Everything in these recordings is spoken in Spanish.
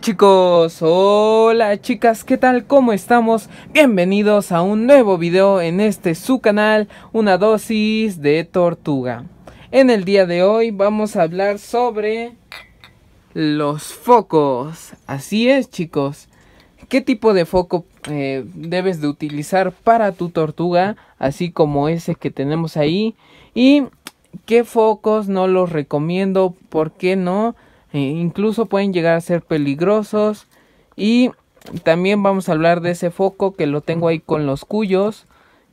chicos, hola chicas, ¿qué tal? ¿Cómo estamos? Bienvenidos a un nuevo video en este su canal, una dosis de tortuga. En el día de hoy vamos a hablar sobre los focos. Así es chicos, ¿qué tipo de foco eh, debes de utilizar para tu tortuga? Así como ese que tenemos ahí. Y qué focos no los recomiendo, ¿por qué no? E incluso pueden llegar a ser peligrosos y también vamos a hablar de ese foco que lo tengo ahí con los cuyos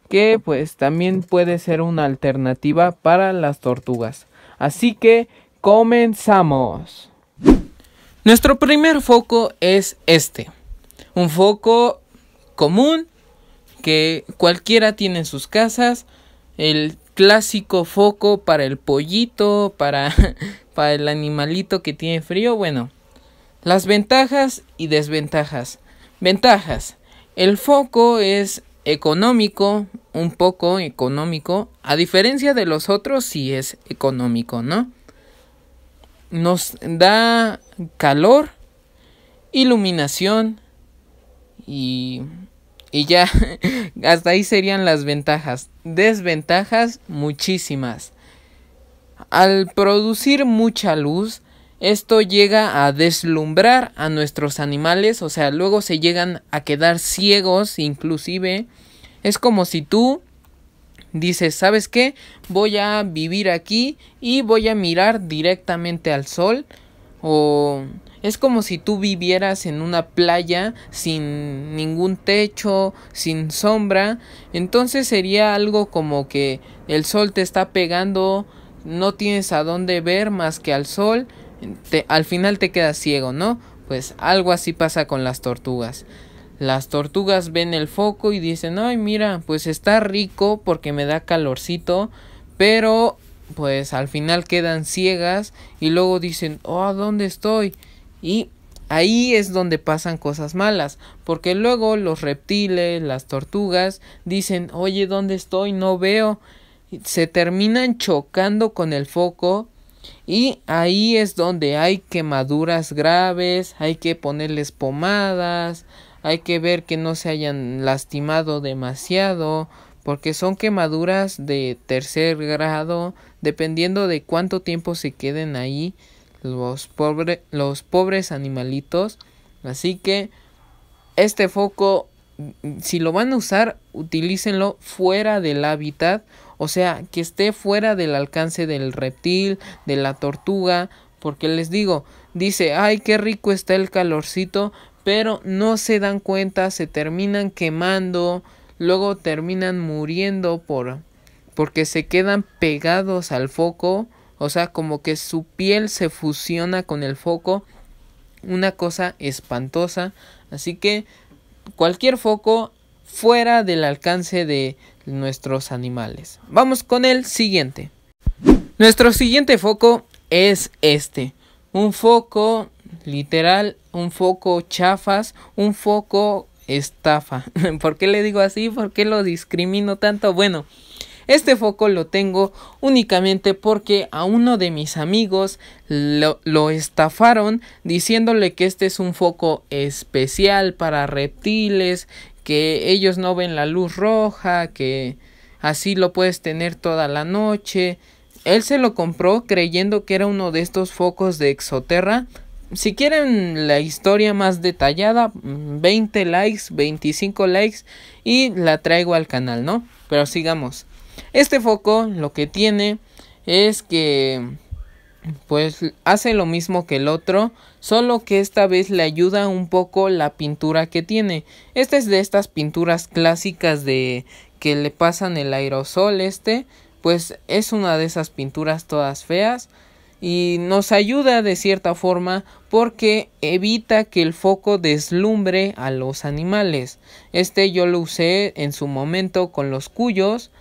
que pues también puede ser una alternativa para las tortugas así que comenzamos nuestro primer foco es este un foco común que cualquiera tiene en sus casas el clásico foco para el pollito para para el animalito que tiene frío. Bueno, las ventajas y desventajas. Ventajas. El foco es económico, un poco económico, a diferencia de los otros si es económico, ¿no? Nos da calor, iluminación y, y ya, hasta ahí serían las ventajas. Desventajas muchísimas. Al producir mucha luz, esto llega a deslumbrar a nuestros animales, o sea, luego se llegan a quedar ciegos inclusive. Es como si tú dices, ¿sabes qué? Voy a vivir aquí y voy a mirar directamente al sol. O es como si tú vivieras en una playa sin ningún techo, sin sombra. Entonces sería algo como que el sol te está pegando no tienes a dónde ver más que al sol, te, al final te quedas ciego, ¿no? Pues algo así pasa con las tortugas. Las tortugas ven el foco y dicen, ay mira, pues está rico porque me da calorcito, pero pues al final quedan ciegas y luego dicen, oh, ¿dónde estoy? Y ahí es donde pasan cosas malas, porque luego los reptiles, las tortugas, dicen, oye, ¿dónde estoy? No veo se terminan chocando con el foco y ahí es donde hay quemaduras graves, hay que ponerles pomadas, hay que ver que no se hayan lastimado demasiado, porque son quemaduras de tercer grado, dependiendo de cuánto tiempo se queden ahí los, pobres los pobres animalitos. Así que este foco, mm, si lo van a usar, utilícenlo fuera del hábitat o sea, que esté fuera del alcance del reptil, de la tortuga, porque les digo, dice, ay, qué rico está el calorcito, pero no se dan cuenta, se terminan quemando, luego terminan muriendo por porque se quedan pegados al foco, o sea, como que su piel se fusiona con el foco, una cosa espantosa, así que cualquier foco fuera del alcance de nuestros animales. Vamos con el siguiente. Nuestro siguiente foco es este. Un foco literal, un foco chafas, un foco estafa. ¿Por qué le digo así? ¿Por qué lo discrimino tanto? Bueno, este foco lo tengo únicamente porque a uno de mis amigos lo, lo, estafaron diciéndole que este es un foco especial para reptiles que ellos no ven la luz roja, que así lo puedes tener toda la noche. Él se lo compró creyendo que era uno de estos focos de Exoterra. Si quieren la historia más detallada, 20 mm, likes, 25 likes y la traigo al canal, ¿no? Pero sigamos. Este foco lo que tiene es que pues hace lo mismo que el otro, solo que esta vez le ayuda un poco la pintura que tiene. Esta es de estas pinturas clásicas de que le pasan el aerosol este, pues es una de esas pinturas todas feas y nos ayuda de cierta forma porque evita que el foco deslumbre a los animales. Este yo lo usé en su momento con los cuyos,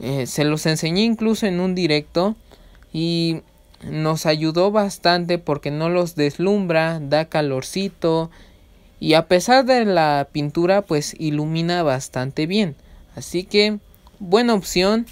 eh, se los enseñé incluso en un directo y nos ayudó bastante porque no los deslumbra, da calorcito y a pesar de la pintura pues ilumina bastante bien. Así que buena opción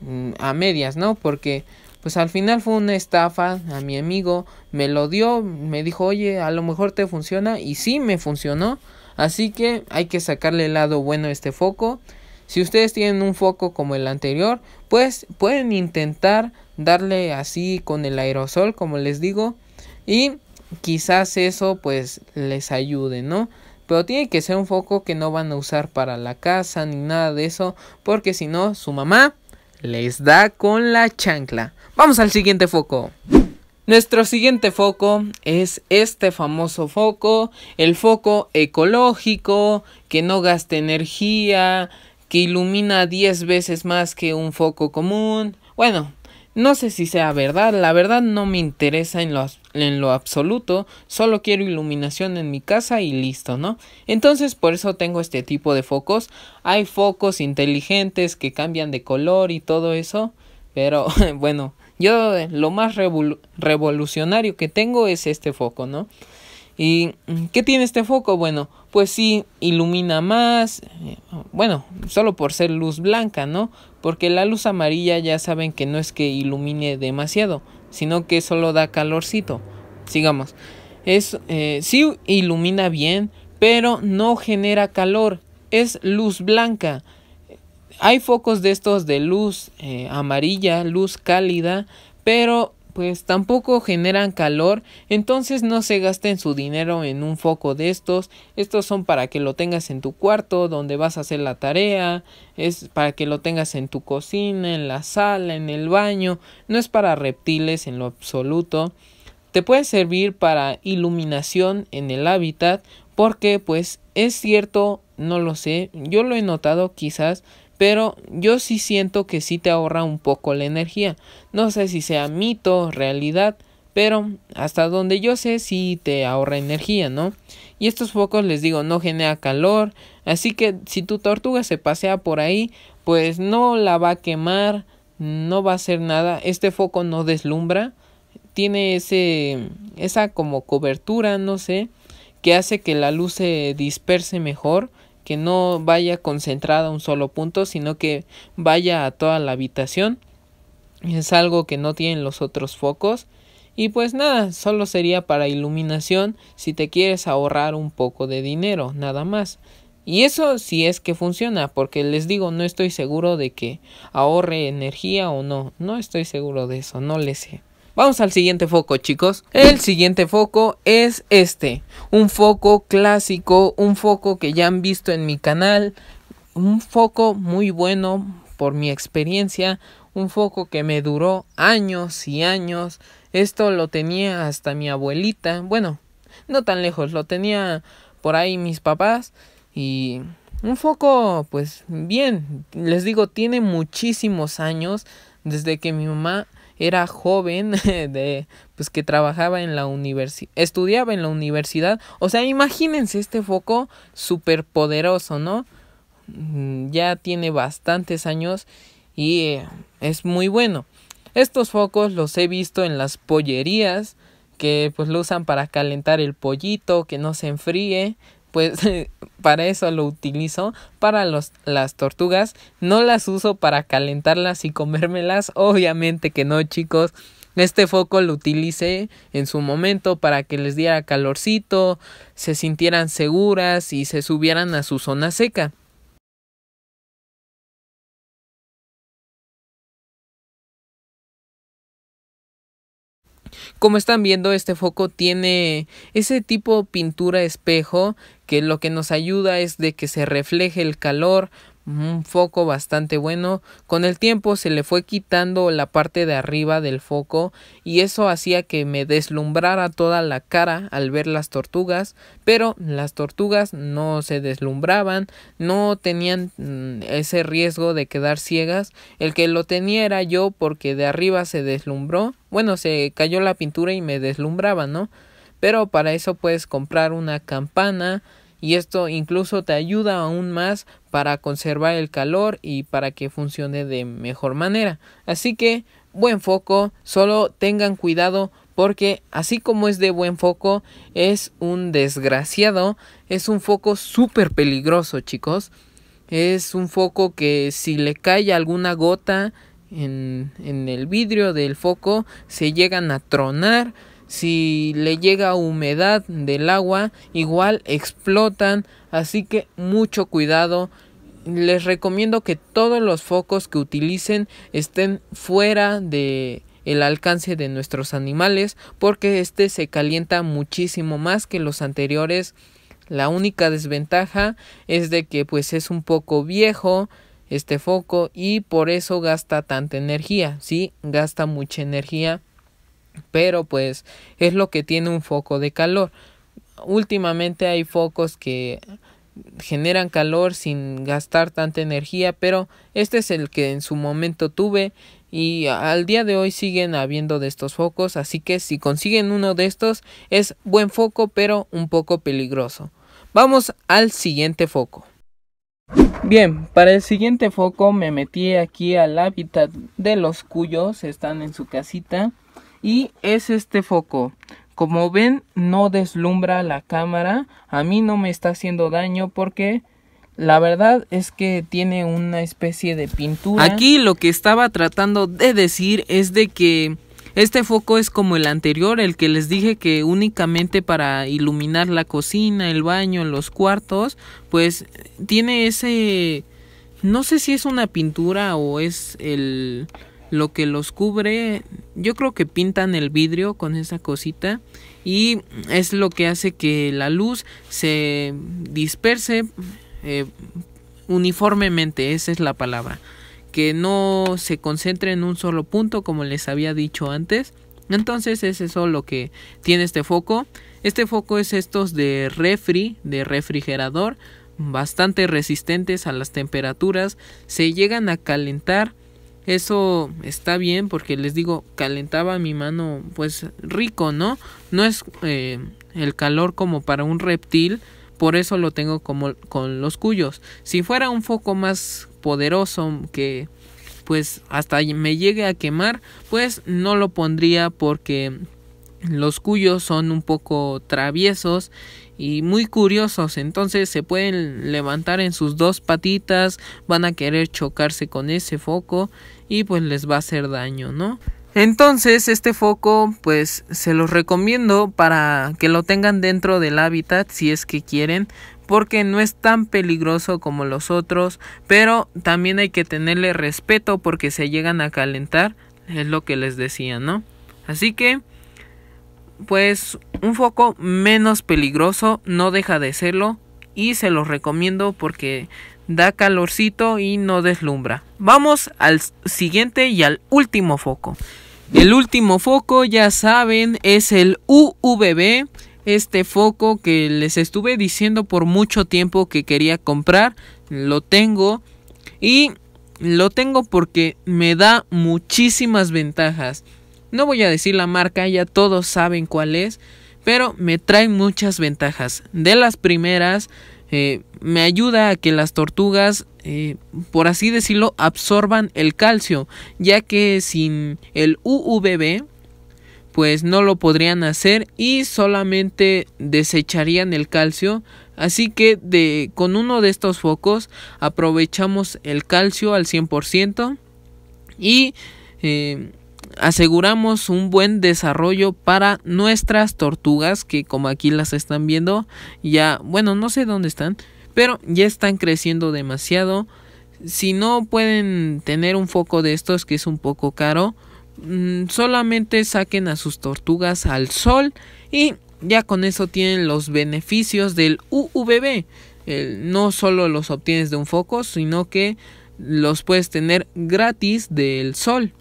mm, a medias, ¿no? Porque pues al final fue una estafa a mi amigo, me lo dio, me dijo, oye, a lo mejor te funciona y sí me funcionó. Así que hay que sacarle el lado bueno a este foco. Si ustedes tienen un foco como el anterior, pues pueden intentar darle así con el aerosol, como les digo, y quizás eso pues les ayude, ¿no? Pero tiene que ser un foco que no van a usar para la casa ni nada de eso, porque si no, su mamá les da con la chancla. Vamos al siguiente foco. Nuestro siguiente foco es este famoso foco, el foco ecológico, que no gasta energía, que ilumina 10 veces más que un foco común. Bueno, no sé si sea verdad, la verdad no me interesa en lo, en lo, absoluto, solo quiero iluminación en mi casa y listo, ¿no? Entonces por eso tengo este tipo de focos. Hay focos inteligentes que cambian de color y todo eso, pero bueno, yo eh, lo más revolucionario que tengo es este foco, ¿no? ¿Y qué tiene este foco? Bueno, pues sí ilumina más, eh, bueno, solo por ser luz blanca, ¿no? Porque la luz amarilla ya saben que no es que ilumine demasiado, sino que solo da calorcito. Sigamos. Es, eh, sí ilumina bien, pero no genera calor, es luz blanca. Hay focos de estos de luz eh, amarilla, luz cálida, pero pues tampoco generan calor, entonces no se gasten su dinero en un foco de estos. Estos son para que lo tengas en tu cuarto, donde vas a hacer la tarea, es para que lo tengas en tu cocina, en la sala, en el baño, no es para reptiles en lo absoluto. Te puede servir para iluminación en el hábitat, porque pues es cierto, no lo sé, yo lo he notado quizás pero yo sí siento que sí te ahorra un poco la energía. No sé si sea mito, realidad, pero hasta donde yo sé sí te ahorra energía, ¿no? Y estos focos les digo, no genera calor, así que si tu tortuga se pasea por ahí, pues no la va a quemar, no va a hacer nada, este foco no deslumbra, tiene ese esa como cobertura, no sé, que hace que la luz se disperse mejor que no vaya concentrada a un solo punto, sino que vaya a toda la habitación. Es algo que no tienen los otros focos. Y pues nada, solo sería para iluminación si te quieres ahorrar un poco de dinero, nada más. Y eso sí es que funciona, porque les digo, no estoy seguro de que ahorre energía o no. No estoy seguro de eso, no le sé. Vamos al siguiente foco, chicos. El siguiente foco es este. Un foco clásico, un foco que ya han visto en mi canal. Un foco muy bueno por mi experiencia. Un foco que me duró años y años. Esto lo tenía hasta mi abuelita. Bueno, no tan lejos, lo tenía por ahí mis papás. Y un foco, pues bien, les digo, tiene muchísimos años desde que mi mamá era joven de pues que trabajaba en la universidad, estudiaba en la universidad, o sea, imagínense este foco súper poderoso, ¿no? Mm, ya tiene bastantes años y eh, es muy bueno. Estos focos los he visto en las pollerías que pues lo usan para calentar el pollito, que no se enfríe, pues para eso lo utilizo para las tortugas. No las uso para calentarlas y comérmelas. Obviamente que no, chicos. Este foco lo utilicé en su momento para que les diera calorcito, se sintieran seguras y se subieran a su zona seca. Como están viendo, este foco tiene ese tipo pintura espejo que lo que nos ayuda es de que se refleje el calor un foco bastante bueno. Con el tiempo se le fue quitando la parte de arriba del foco y eso hacía que me deslumbrara toda la cara al ver las tortugas, pero las tortugas no se deslumbraban, no tenían mm, ese riesgo de quedar ciegas. El que lo tenía era yo porque de arriba se deslumbró, bueno, se cayó la pintura y me deslumbraba, ¿no? Pero para eso puedes comprar una campana, y esto incluso te ayuda aún más para conservar el calor y para que funcione de mejor manera. Así que buen foco, solo tengan cuidado porque así como es de buen foco, es un desgraciado, es un foco súper peligroso chicos. Es un foco que si le cae alguna gota en, en el vidrio del foco se llegan a tronar si le llega humedad del agua, igual explotan, así que mucho cuidado. Les recomiendo que todos los focos que utilicen estén fuera de el alcance de nuestros animales porque este se calienta muchísimo más que los anteriores. La única desventaja es de que pues es un poco viejo este foco y por eso gasta tanta energía, sí, gasta mucha energía pero pues es lo que tiene un foco de calor. Últimamente hay focos que generan calor sin gastar tanta energía, pero este es el que en su momento tuve y al día de hoy siguen habiendo de estos focos, así que si consiguen uno de estos es buen foco pero un poco peligroso. Vamos al siguiente foco. Bien, para el siguiente foco me metí aquí al hábitat de los cuyos, están en su casita y es este foco. Como ven, no deslumbra la cámara. A mí no me está haciendo daño porque la verdad es que tiene una especie de pintura. Aquí lo que estaba tratando de decir es de que este foco es como el anterior, el que les dije que únicamente para iluminar la cocina, el baño, los cuartos, pues tiene ese no sé si es una pintura o es el lo que los cubre, yo creo que pintan el vidrio con esa cosita y es lo que hace que la luz se disperse eh, uniformemente, esa es la palabra, que no se concentre en un solo punto como les había dicho antes. Entonces es eso lo que tiene este foco. Este foco es estos de refri, de refrigerador, bastante resistentes a las temperaturas, se llegan a calentar eso está bien porque les digo, calentaba mi mano pues rico, ¿no? No es eh, el calor como para un reptil, por eso lo tengo como con los cuyos. Si fuera un foco más poderoso que pues hasta me llegue a quemar, pues no lo pondría porque los cuyos son un poco traviesos y muy curiosos, entonces se pueden levantar en sus dos patitas, van a querer chocarse con ese foco y pues les va a hacer daño, ¿no? Entonces este foco pues se los recomiendo para que lo tengan dentro del hábitat si es que quieren porque no es tan peligroso como los otros pero también hay que tenerle respeto porque se llegan a calentar es lo que les decía no así que pues un foco menos peligroso no deja de serlo y se los recomiendo porque da calorcito y no deslumbra. Vamos al siguiente y al último foco. El último foco, ya saben, es el UVB. Este foco que les estuve diciendo por mucho tiempo que quería comprar, lo tengo y lo tengo porque me da muchísimas ventajas. No voy a decir la marca, ya todos saben cuál es, pero me trae muchas ventajas. De las primeras, eh, me ayuda a que las tortugas, eh, por así decirlo, absorban el calcio, ya que sin el UVB, pues no lo podrían hacer y solamente desecharían el calcio. Así que de, con uno de estos focos aprovechamos el calcio al 100% y eh, aseguramos un buen desarrollo para nuestras tortugas que como aquí las están viendo ya bueno no sé dónde están pero ya están creciendo demasiado si no pueden tener un foco de estos que es un poco caro mm, solamente saquen a sus tortugas al sol y ya con eso tienen los beneficios del UVB no solo los obtienes de un foco sino que los puedes tener gratis del sol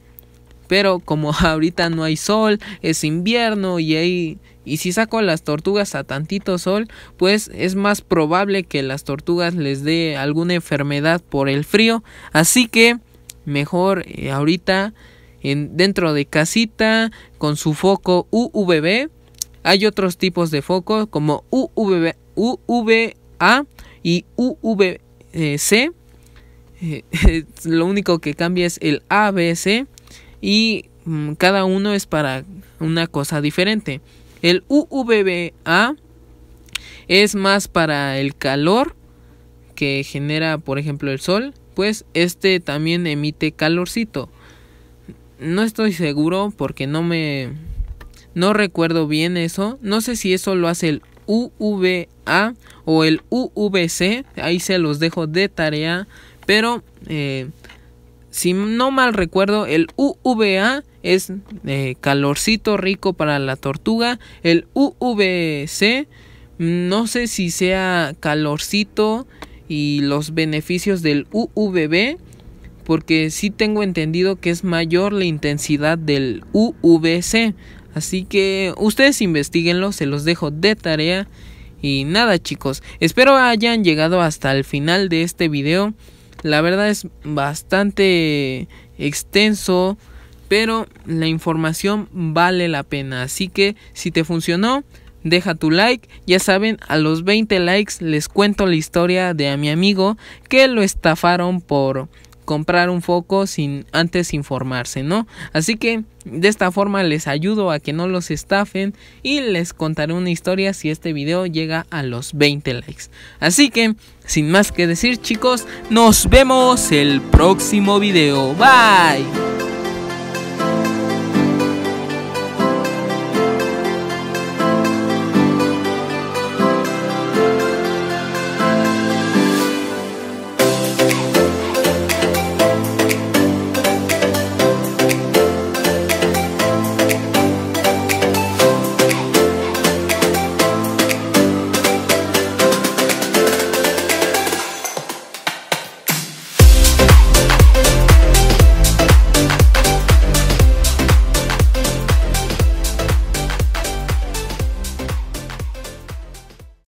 pero como ahorita no hay sol, es invierno y hay, y si saco las tortugas a tantito sol, pues es más probable que las tortugas les dé alguna enfermedad por el frío. Así que mejor eh, ahorita en, dentro de casita con su foco UVB. Hay otros tipos de focos como UVA y UVC. lo único que cambia es el ABC y mm, cada uno es para una cosa diferente. El UVBA es más para el calor que genera, por ejemplo, el sol, pues este también emite calorcito. No estoy seguro porque no me no recuerdo bien eso. No sé si eso lo hace el UVA o el UVC. Ahí se los dejo de tarea. Pero eh, si no mal recuerdo, el UVA es eh, calorcito rico para la tortuga. El UVC, no sé si sea calorcito y los beneficios del UVB, porque sí tengo entendido que es mayor la intensidad del UVC. Así que ustedes investiguenlo, se los dejo de tarea. Y nada chicos, espero hayan llegado hasta el final de este video. La verdad es bastante extenso, pero la información vale la pena. Así que si te funcionó, deja tu like. Ya saben, a los 20 likes les cuento la historia de a mi amigo que lo estafaron por comprar un foco sin antes informarse, ¿no? Así que de esta forma les ayudo a que no los estafen y les contaré una historia si este video llega a los 20 likes. Así que, sin más que decir chicos, nos vemos el próximo video. Bye.